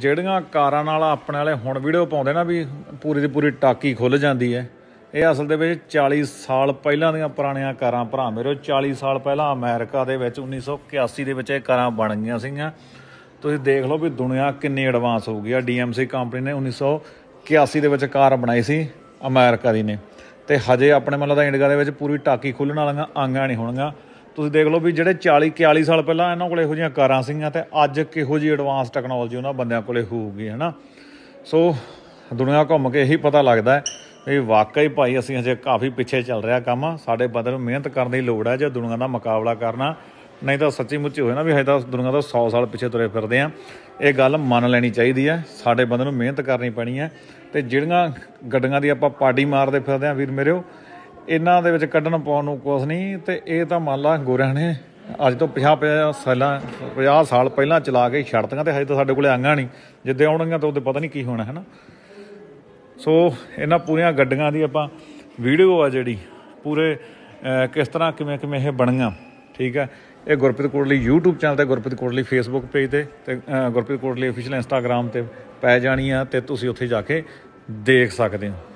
ਜਿਹੜੀਆਂ ਕਾਰਾਂ ਨਾਲ ਆਪਣੇ ਵਾਲੇ ਹੁਣ ਵੀਡੀਓ ਪਾਉਂਦੇ ਨਾ ਵੀ ਪੂਰੀ ਦੀ ਪੂਰੀ ਟਾਕੀ ਖੁੱਲ ਜਾਂਦੀ ਹੈ ਇਹ ਅਸਲ ਦੇ ਵਿੱਚ 40 ਸਾਲ ਪਹਿਲਾਂ ਦੀਆਂ ਪੁਰਾਣੀਆਂ ਕਾਰਾਂ ਭਰਾ ਮੇਰੇ 40 ਸਾਲ ਪਹਿਲਾਂ ਅਮਰੀਕਾ ਦੇ ਵਿੱਚ 1981 ਦੇ ਵਿੱਚ ਇਹ ਕਾਰਾਂ ਬਣ ਗਈਆਂ ਸੀਗੀਆਂ ਤੁਸੀਂ ਦੇਖ ਲਓ ਵੀ ਦੁਨੀਆ ਕਿੰਨੀ ਐਡਵਾਂਸ ਹੋ ਗਈ ਆ ਡੀਐਮਸੀ ਕੰਪਨੀ ਨੇ 1981 ਦੇ ਵਿੱਚ ਕਾਰ ਬਣਾਈ ਸੀ ਅਮਰੀਕਾ ਦੀ ਨੇ ਤੇ ਹਜੇ ਆਪਣੇ ਮਨ ਲੱਗਦਾ ਇੰਡੀਆ ਦੇ ਵਿੱਚ ਪੂਰੀ ਟਾਕੀ ਖੁੱਲਣ ਵਾਲੀਆਂ ਆਂਗਾ ਨਹੀਂ ਹੋਣਗੀਆਂ ਤੁਸੀਂ ਦੇਖ ਲਓ ਵੀ ਜਿਹੜੇ 40 41 ਸਾਲ ਪਹਿਲਾਂ ਇਹਨਾਂ ਕੋਲੇ ਇਹੋ ਜਿਹੀਆਂ ਕਾਰਾਂ ਸੀਗੀਆਂ ਤੇ ਅੱਜ ਕਿਹੋ ਜੀ ਐਡਵਾਂਸ ਟੈਕਨੋਲੋਜੀ ਉਹਨਾਂ ਬੰਦਿਆਂ ਕੋਲੇ ਹੋਊਗੀ ਹਨਾ ਸੋ ਦੁਨੀਆ ਘੁੰਮ ਕੇ ਇਹੀ ਪਤਾ ਲੱਗਦਾ ਹੈ ਵਾਕਈ ਭਾਈ ਅਸੀਂ ਅਜੇ ਕਾਫੀ ਪਿੱਛੇ ਚੱਲ ਰਿਹਾ ਕੰਮ ਸਾਡੇ ਬੰਦੇ ਨੂੰ ਮਿਹਨਤ ਕਰਨ ਦੀ ਲੋੜ ਹੈ ਜੇ ਦੁਨੀਆ ਦਾ ਮੁਕਾਬਲਾ ਕਰਨਾ ਨਹੀਂ ਤਾਂ ਸੱਚੀ ਮੁੱਚੀ ਹੋਏ ਨਾ ਵੀ ਹਜੇ ਤਾਂ ਦੁਨੀਆ ਦਾ 100 ਸਾਲ ਪਿੱਛੇ ਤੁਰੇ ਫਿਰਦੇ ਆ ਇਹ ਗੱਲ ਮੰਨ ਲੈਣੀ ਚਾਹੀਦੀ ਹੈ ਸਾਡੇ ਬੰਦੇ ਨੂੰ ਮਿਹਨਤ ਕਰਨੀ ਪੈਣੀ ਹੈ ਤੇ ਜਿਹੜੀਆਂ ਗੱਡੀਆਂ ਦੀ ਆਪਾਂ ਪਾਰਟੀ ਮਾਰਦੇ ਫਿਰਦੇ ਆ ਵੀਰ ਮੇਰਿਓ ਇਹਨਾਂ ਦੇ ਵਿੱਚ ਕੱਢਣ ਪਾਉਣ ਨੂੰ ਕੁਝ ਨਹੀਂ ਤੇ ਇਹ ਤਾਂ ਮੰਨ ਲਾ ਗੋਰਿਆਂ ਨੇ ਅੱਜ ਤੋਂ 50 50 ਸਾਲਾਂ 50 ਸਾਲ ਪਹਿਲਾਂ ਚਲਾ ਕੇ ਛੜਤੀਆਂ ਤੇ ਹਜੇ ਤਾਂ ਸਾਡੇ ਕੋਲੇ ਆਂਗਾ ਨਹੀਂ ਜਿੱਦੇ ਆਉਣਗੀਆਂ ਤਾਂ ਉਹਦੇ ਪਤਾ ਨਹੀਂ ਕੀ ਹੋਣਾ ਹੈ ਨਾ ਸੋ ਇਹਨਾਂ ਪੂਰੀਆਂ ਗੱਡੀਆਂ ਦੀ ਆਪਾਂ ਵੀਡੀਓ ਆ ਜਿਹੜੀ ਪੂਰੇ ਕਿਸ ਤਰ੍ਹਾਂ ਕਿਵੇਂ ਕਿਵੇਂ ਇਹ ਬਣੀਆਂ ਠੀਕ ਹੈ ਇਹ ਗੁਰਪ੍ਰੀਤ ਕੋਟਲੀ YouTube ਚੈਨਲ ਤੇ ਗੁਰਪ੍ਰੀਤ ਕੋਟਲੀ Facebook ਪੇਜ ਤੇ ਤੇ ਗੁਰਪ੍ਰੀਤ ਕੋਟਲੀ ਅਫੀਸ਼ੀਅਲ Instagram ਤੇ ਪੈ ਜਾਣੀ ਆ ਤੇ ਤੁਸੀਂ ਉੱਥੇ ਜਾ ਕੇ ਦੇਖ ਸਕਦੇ ਹੋ